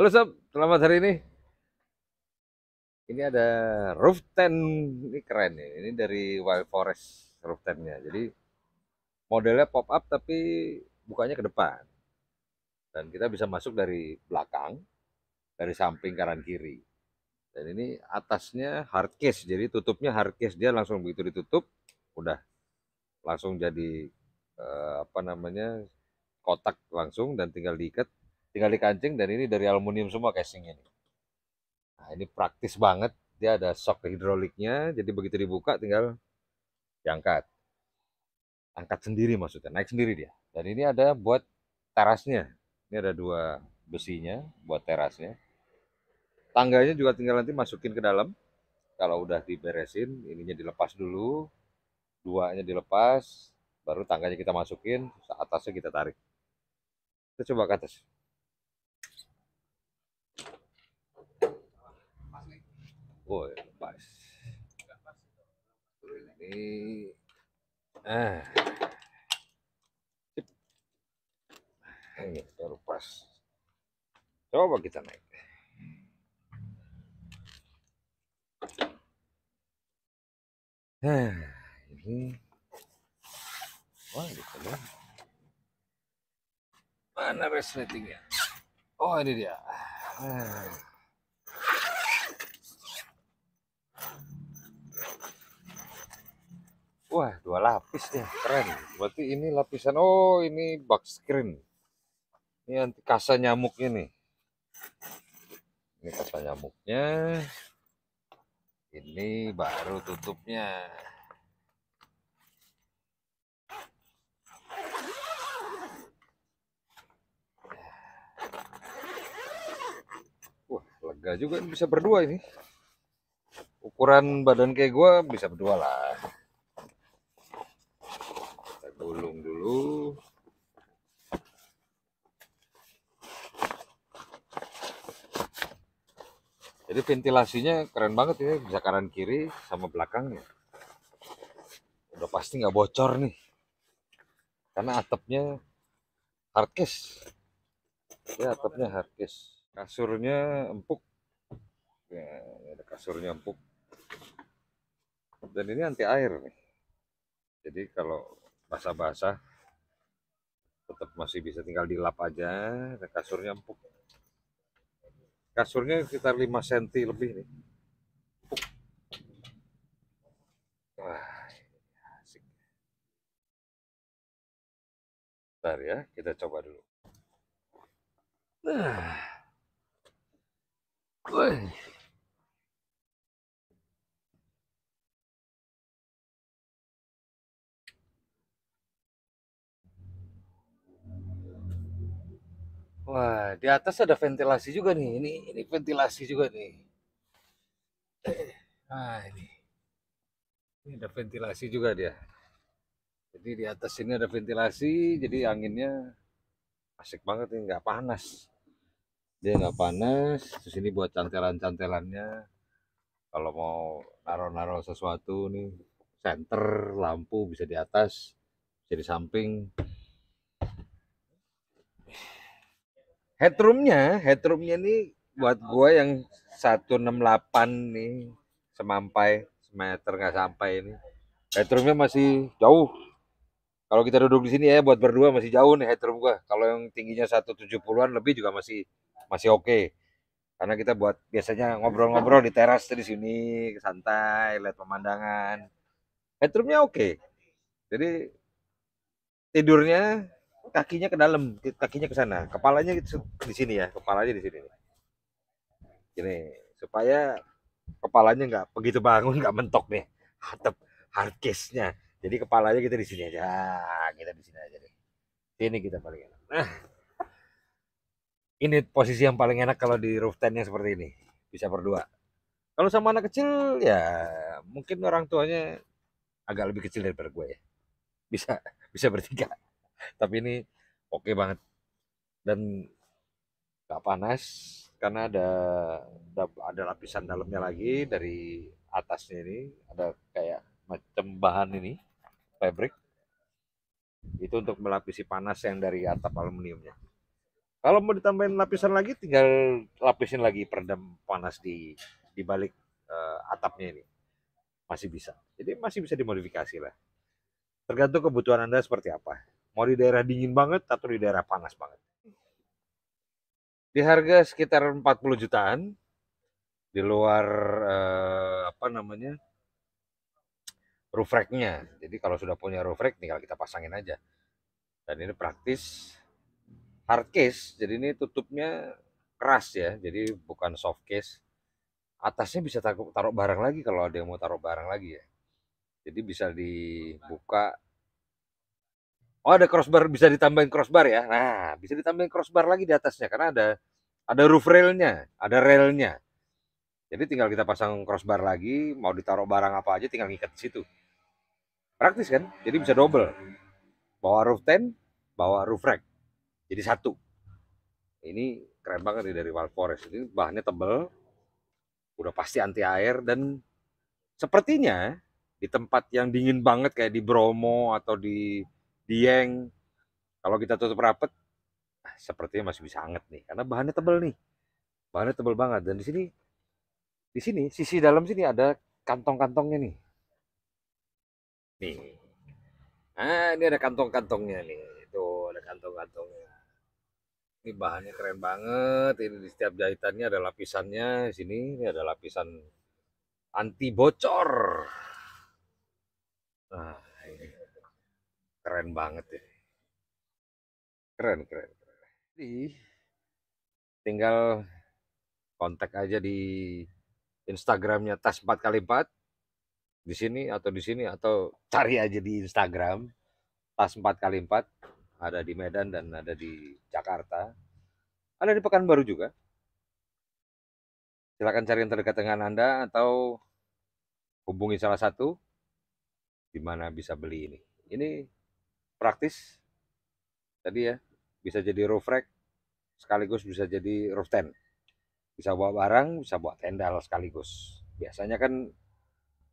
Halo sob, selamat hari ini. Ini ada roof tent, ini keren ya. Ini dari Wild Forest roof tentnya. Jadi modelnya pop up tapi bukanya ke depan. Dan kita bisa masuk dari belakang, dari samping kanan kiri. Dan ini atasnya hard case, jadi tutupnya hard case dia langsung begitu ditutup, udah langsung jadi eh, apa namanya kotak langsung dan tinggal diikat tinggal di kancing dan ini dari aluminium semua casingnya ini, Nah, ini praktis banget. Dia ada shock hidroliknya, jadi begitu dibuka tinggal diangkat. Angkat sendiri maksudnya, naik sendiri dia. Dan ini ada buat terasnya. Ini ada dua besinya buat terasnya. Tangganya juga tinggal nanti masukin ke dalam. Kalau udah diberesin, ininya dilepas dulu, duanya dilepas, baru tangganya kita masukin, atasnya kita tarik. Kita coba ke atas. Oh, lepas. Ah. Ini. Ah. Ini baru pas. Coba kita naik. Nah, ini. Wah, ini, kan. Mana resletingnya? Oh, ini dia. Ah. Wah, dua lapis nih, keren. Berarti ini lapisan, oh ini box screen. Ini anti kasa nyamuk ini. Ini kasa nyamuknya. Ini baru tutupnya. Wah, lega juga bisa berdua ini. Ukuran badan kayak gua bisa berdua lah. dulu jadi ventilasinya keren banget ini bisa kanan kiri sama belakangnya udah pasti nggak bocor nih karena atapnya hardcase ya atapnya hardcase kasurnya empuk ya, ada kasurnya empuk dan ini anti air nih jadi kalau basah-basah tetap masih bisa tinggal dilap aja dan kasurnya empuk kasurnya sekitar 5 cm lebih nih empuk. Wah, asik. Bentar ya kita coba dulu nah. Wah, di atas ada ventilasi juga nih. Ini ini ventilasi juga nih. Nah, ini. Ini ada ventilasi juga dia. Jadi di atas ini ada ventilasi, jadi anginnya asik banget nih, nggak panas. Dia nggak panas. Terus ini buat cantelan-cantelannya. Kalau mau naro-naro sesuatu nih, center lampu bisa di atas, bisa di samping. headroomnya headroomnya ini buat nah, gue yang 168 nih semampai semeter nggak sampai ini headroomnya masih jauh kalau kita duduk di sini ya buat berdua masih jauh nih headroom gue kalau yang tingginya 170-an lebih juga masih masih oke okay. karena kita buat biasanya ngobrol-ngobrol di teras di sini santai lihat pemandangan headroomnya oke okay. jadi tidurnya kakinya ke dalam, kakinya ke sana, kepalanya gitu, di sini ya, kepalanya di sini. Ini supaya kepalanya nggak begitu bangun nggak mentok nih, hatap hard case-nya. Jadi kepalanya kita di sini aja, ah, kita di sini aja deh. Ini kita paling enak. Nah, ini posisi yang paling enak kalau di roof tentnya seperti ini, bisa berdua. Kalau sama anak kecil ya mungkin orang tuanya agak lebih kecil daripada gue ya. Bisa bisa bertiga tapi ini oke okay banget dan gak panas karena ada ada lapisan dalamnya lagi dari atasnya ini ada kayak macam bahan ini fabric itu untuk melapisi panas yang dari atap aluminiumnya kalau mau ditambahin lapisan lagi tinggal lapisin lagi peredam panas di di balik uh, atapnya ini masih bisa jadi masih bisa dimodifikasi lah tergantung kebutuhan anda seperti apa Mau di daerah dingin banget atau di daerah panas banget. Di harga sekitar 40 jutaan di luar eh, apa namanya? roof racknya. Jadi kalau sudah punya roof rack tinggal kita pasangin aja. Dan ini praktis hard case, jadi ini tutupnya keras ya, jadi bukan soft case. Atasnya bisa taruh barang lagi kalau ada yang mau taruh barang lagi ya. Jadi bisa dibuka Oh ada crossbar bisa ditambahin crossbar ya. Nah bisa ditambahin crossbar lagi di atasnya karena ada ada roof railnya, ada railnya. Jadi tinggal kita pasang crossbar lagi, mau ditaruh barang apa aja tinggal ngikat di situ. Praktis kan? Jadi bisa double. Bawa roof tent, bawa roof rack. Jadi satu. Ini keren banget nih dari Wild Forest. Ini bahannya tebel, udah pasti anti air dan sepertinya di tempat yang dingin banget kayak di Bromo atau di dieng. Kalau kita tutup rapet, ah, sepertinya masih bisa hangat nih, karena bahannya tebel nih. Bahannya tebel banget dan di sini di sini sisi dalam sini ada kantong-kantongnya nih. Nih. Ah, ini ada kantong-kantongnya nih. Itu ada kantong-kantongnya. Ini bahannya keren banget. Ini di setiap jahitannya ada lapisannya. Di sini ini ada lapisan anti bocor. Nah, keren banget ya keren keren, Jadi, tinggal kontak aja di Instagramnya tas 4x4 di sini atau di sini atau cari aja di Instagram tas 4x4 ada di Medan dan ada di Jakarta ada di Pekanbaru juga silakan cari yang terdekat dengan anda atau hubungi salah satu di mana bisa beli ini ini praktis tadi ya bisa jadi roof rack sekaligus bisa jadi roof tent bisa bawa barang bisa bawa tenda sekaligus biasanya kan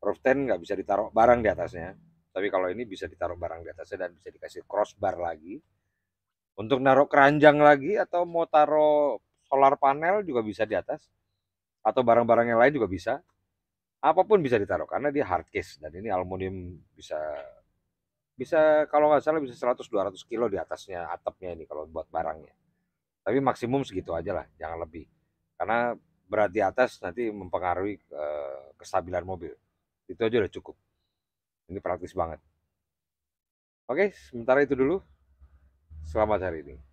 roof tent nggak bisa ditaruh barang di atasnya tapi kalau ini bisa ditaruh barang di atasnya dan bisa dikasih crossbar lagi untuk naruh keranjang lagi atau mau taruh solar panel juga bisa di atas atau barang-barang yang lain juga bisa apapun bisa ditaruh karena dia hard case dan ini aluminium bisa bisa kalau nggak salah bisa 100-200 kilo di atasnya atapnya ini kalau buat barangnya. Tapi maksimum segitu aja lah, jangan lebih. Karena berat di atas nanti mempengaruhi uh, kestabilan mobil. Itu aja udah cukup. Ini praktis banget. Oke, sementara itu dulu. Selamat hari ini.